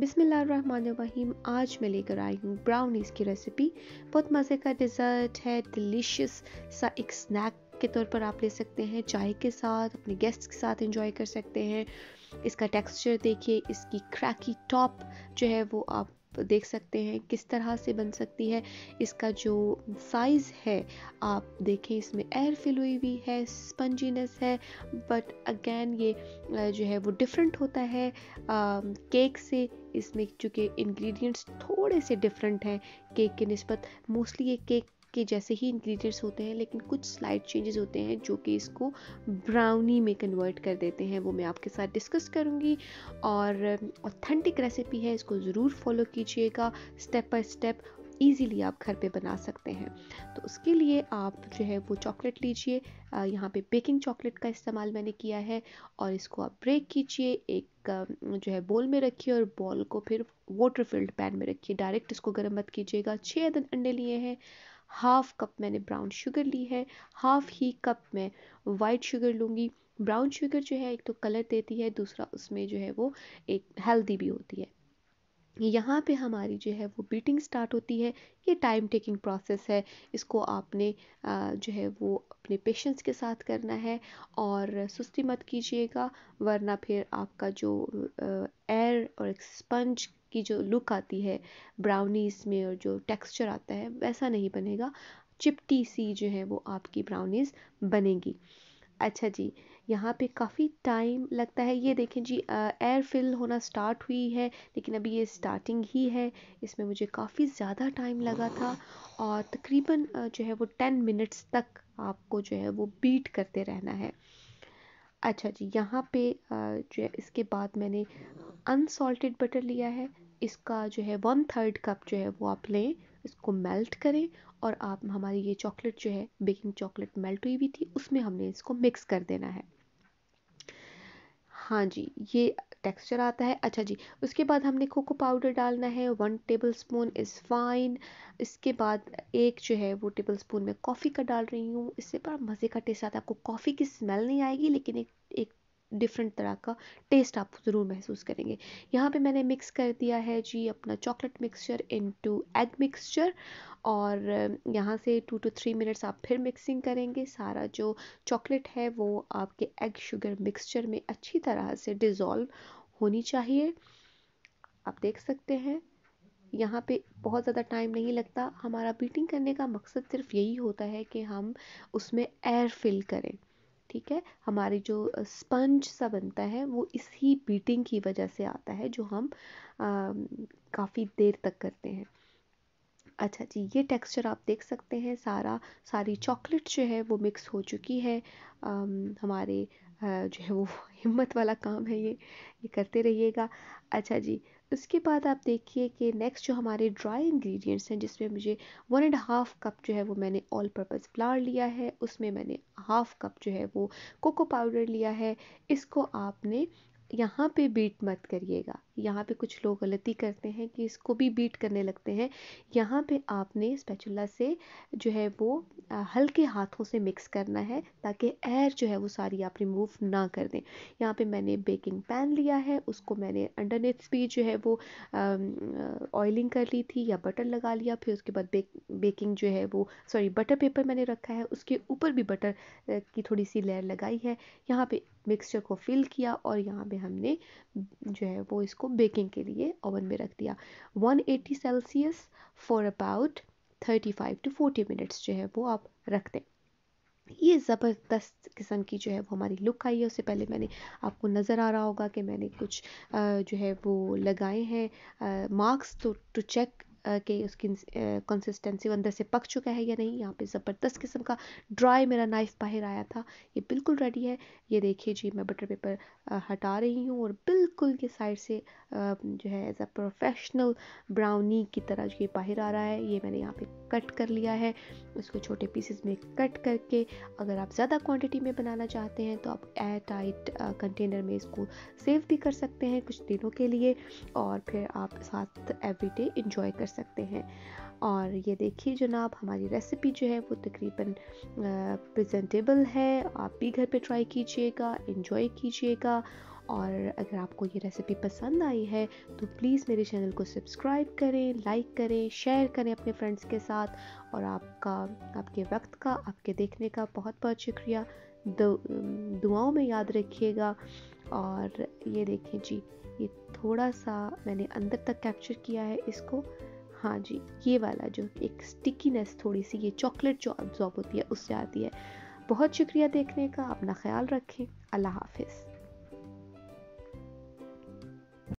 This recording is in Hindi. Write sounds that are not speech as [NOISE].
बिसमीम आज मैं लेकर आई हूँ ब्राउनीज़ की रेसिपी बहुत मज़े का डिज़र्ट है डिलीशियस सा एक स्नैक के तौर पर आप ले सकते हैं चाय के साथ अपने गेस्ट के साथ इंजॉय कर सकते हैं इसका टेक्सचर देखिए इसकी क्रैकी टॉप जो है वो आप देख सकते हैं किस तरह से बन सकती है इसका जो साइज़ है आप देखें इसमें एयर फिल हुई भी है स्पंजीनेस है बट अगैन ये जो है वो डिफरेंट होता है केक से इसमें चूँकि इंग्रेडिएंट्स थोड़े से डिफरेंट हैं केक के नस्बत मोस्टली ये केक के जैसे ही इंग्रेडिएंट्स होते हैं लेकिन कुछ स्लाइड चेंजेस होते हैं जो कि इसको ब्राउनी में कन्वर्ट कर देते हैं वो मैं आपके साथ डिस्कस करूँगी और ऑथेंटिक रेसिपी है इसको ज़रूर फॉलो कीजिएगा स्टेप बाय स्टेप ईज़िली आप घर पे बना सकते हैं तो उसके लिए आप जो है वो चॉकलेट लीजिए यहाँ पे बेकिंग चॉकलेट का इस्तेमाल मैंने किया है और इसको आप ब्रेक कीजिए एक जो है बोल में रखिए और बॉल को फिर वाटर फिल्ड पैन में रखिए डायरेक्ट इसको गर्म मत कीजिएगा छः दिन अंडे लिए हैं हाफ कप मैंने ब्राउन शुगर ली है हाफ ही कप मैं वाइट शुगर लूँगी ब्राउन शुगर जो है एक तो कलर देती है दूसरा उसमें जो है वो एक हेल्दी भी होती है यहाँ पे हमारी जो है वो बीटिंग स्टार्ट होती है ये टाइम टेकिंग प्रोसेस है इसको आपने जो है वो अपने पेशेंस के साथ करना है और सुस्ती मत कीजिएगा वरना फिर आपका जो एयर और स्पंज की जो लुक आती है ब्राउनीज में और जो टेक्सचर आता है वैसा नहीं बनेगा चिपटी सी जो है वो आपकी ब्राउनीज बनेगी अच्छा जी यहाँ पे काफ़ी टाइम लगता है ये देखें जी एयर फिल होना स्टार्ट हुई है लेकिन अभी ये स्टार्टिंग ही है इसमें मुझे काफ़ी ज़्यादा टाइम लगा था और तकरीबन जो है वो टेन मिनट्स तक आपको जो है वो बीट करते रहना है अच्छा जी यहाँ पे जो है इसके बाद मैंने अनसॉल्टेड बटर लिया है इसका जो है वन थर्ड कप जो है वो आप लें इसको मेल्ट करें और आप हमारी ये चॉकलेट जो है बेकिंग चॉकलेट मेल्ट हुई हुई थी उसमें हमने इसको मिक्स कर देना है हाँ जी ये टेक्सचर आता है अच्छा जी उसके बाद हमने कोको पाउडर डालना है one tablespoon is fine इसके बाद एक जो है वो टेबल स्पून मैं कॉफ़ी का डाल रही हूँ इससे बड़ा मज़े का टेस्ट आता है आपको कॉफ़ी की स्मेल नहीं आएगी लेकिन एक एक डिफरेंट तरह का टेस्ट आप ज़रूर महसूस करेंगे यहाँ पे मैंने मिक्स कर दिया है जी अपना chocolate mixture into egg mixture और यहाँ से टू टू थ्री मिनट्स आप फिर मिक्सिंग करेंगे सारा जो चॉकलेट है वो आपके एग शुगर मिक्सचर में अच्छी तरह से डिज़ोल्व होनी चाहिए आप देख सकते हैं यहाँ पे बहुत ज़्यादा टाइम नहीं लगता हमारा बीटिंग करने का मकसद सिर्फ यही होता है कि हम उसमें एयर फिल करें ठीक है हमारी जो स्पंज सा बनता है वो इसी बीटिंग की वजह से आता है जो हम काफ़ी देर तक करते हैं अच्छा जी ये टेक्सचर आप देख सकते हैं सारा सारी चॉकलेट जो है वो मिक्स हो चुकी है आ, हमारे आ, जो है वो [LAUGHS] हिम्मत वाला काम है ये ये करते रहिएगा अच्छा जी उसके बाद आप देखिए कि नेक्स्ट जो हमारे ड्राई इंग्रेडिएंट्स हैं जिसमें मुझे वन एंड हाफ़ कप जो है वो मैंने ऑल पर्पज़ फ्लावर लिया है उसमें मैंने हाफ़ कप जो है वो कोको पाउडर लिया है इसको आपने यहाँ पे बीट मत करिएगा यहाँ पे कुछ लोग गलती करते हैं कि इसको भी बीट करने लगते हैं यहाँ पे आपने स्पैचुला से जो है वो हल्के हाथों से मिक्स करना है ताकि एयर जो है वो सारी आप रिमूव ना कर दें यहाँ पे मैंने बेकिंग पैन लिया है उसको मैंने अंडरनेट्स भी जो है वो ऑयलिंग कर ली थी या बटर लगा लिया फिर उसके बाद बेक बेकिंग जो है वो सॉरी बटर पेपर मैंने रखा है उसके ऊपर भी बटर की थोड़ी सी लेयर लगाई है यहाँ पर मिक्सचर को फिल किया और यहाँ पर हमने जो है वो इसको बेकिंग के लिए ओवन में रख दिया 180 Celsius for about 35 to 40 minutes जो है वो आप रख दें ये ज़बरदस्त किस्म की जो है वो हमारी लुक आई है उससे पहले मैंने आपको नज़र आ रहा होगा कि मैंने कुछ जो है वो लगाए हैं मार्क्स तो टू तो चेक कि उसकी कंसिस्टेंसी अंदर से पक चुका है या नहीं यहाँ पे ज़बरदस्त किस्म का ड्राई मेरा नाइफ बाहर आया था ये बिल्कुल रेडी है ये देखिए जी मैं बटर पेपर हटा रही हूँ और बिल्कुल ये साइड से जो है एज अ प्रोफेशनल ब्राउनी की तरह जो ये बाहर आ रहा है ये मैंने यहाँ पे कट कर लिया है उसको छोटे पीसेस में कट करके अगर आप ज़्यादा क्वांटिटी में बनाना चाहते हैं तो आप एयर टाइट कंटेनर में इसको सेव भी कर सकते हैं कुछ दिनों के लिए और फिर आप साथ डे इंजॉय कर सकते सकते हैं और ये देखिए जनाब हमारी रेसिपी जो है वो तकरीबन प्रेजेंटेबल है आप भी घर पे ट्राई कीजिएगा इन्जॉय कीजिएगा और अगर आपको ये रेसिपी पसंद आई है तो प्लीज़ मेरे चैनल को सब्सक्राइब करें लाइक करें शेयर करें अपने फ्रेंड्स के साथ और आपका आपके वक्त का आपके देखने का बहुत बहुत शुक्रिया दुआओं में याद रखिएगा और ये देखें जी ये थोड़ा सा मैंने अंदर तक कैप्चर किया है इसको हाँ जी ये वाला जो एक स्टिकीनेस थोड़ी सी ये चॉकलेट जो अब्जॉर्ब होती है उससे आती है बहुत शुक्रिया देखने का अपना ख्याल रखें अल्लाह हाफिज़